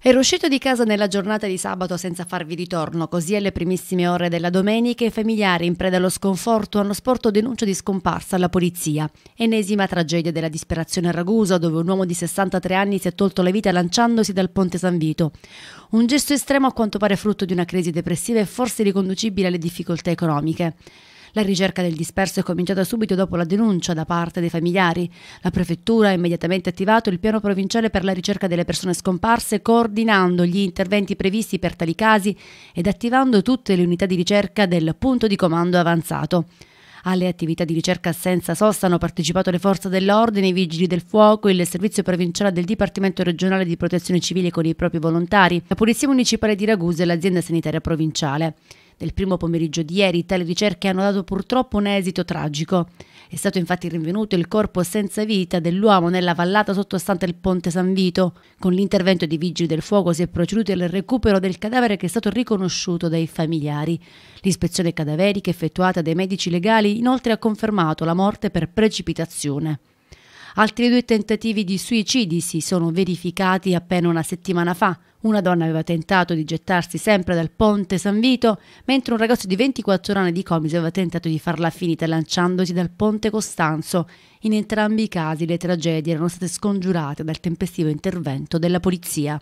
Ero uscito di casa nella giornata di sabato senza farvi ritorno, così alle primissime ore della domenica i familiari in preda allo sconforto hanno sporto denuncia di scomparsa alla polizia. Enesima tragedia della disperazione a Ragusa, dove un uomo di 63 anni si è tolto la vita lanciandosi dal ponte San Vito. Un gesto estremo a quanto pare frutto di una crisi depressiva e forse riconducibile alle difficoltà economiche. La ricerca del disperso è cominciata subito dopo la denuncia da parte dei familiari. La prefettura ha immediatamente attivato il piano provinciale per la ricerca delle persone scomparse, coordinando gli interventi previsti per tali casi ed attivando tutte le unità di ricerca del punto di comando avanzato. Alle attività di ricerca senza sosta hanno partecipato le forze dell'ordine, i vigili del fuoco, il servizio provinciale del Dipartimento regionale di protezione civile con i propri volontari, la Polizia Municipale di Ragusa e l'azienda sanitaria provinciale del primo pomeriggio di ieri tali ricerche hanno dato purtroppo un esito tragico. È stato infatti rinvenuto il corpo senza vita dell'uomo nella vallata sottostante il ponte San Vito. Con l'intervento dei vigili del fuoco si è proceduto al recupero del cadavere che è stato riconosciuto dai familiari. L'ispezione cadaverica effettuata dai medici legali inoltre ha confermato la morte per precipitazione. Altri due tentativi di suicidi si sono verificati appena una settimana fa. Una donna aveva tentato di gettarsi sempre dal ponte San Vito, mentre un ragazzo di 24 anni di Comiso aveva tentato di farla finita lanciandosi dal ponte Costanzo. In entrambi i casi le tragedie erano state scongiurate dal tempestivo intervento della polizia.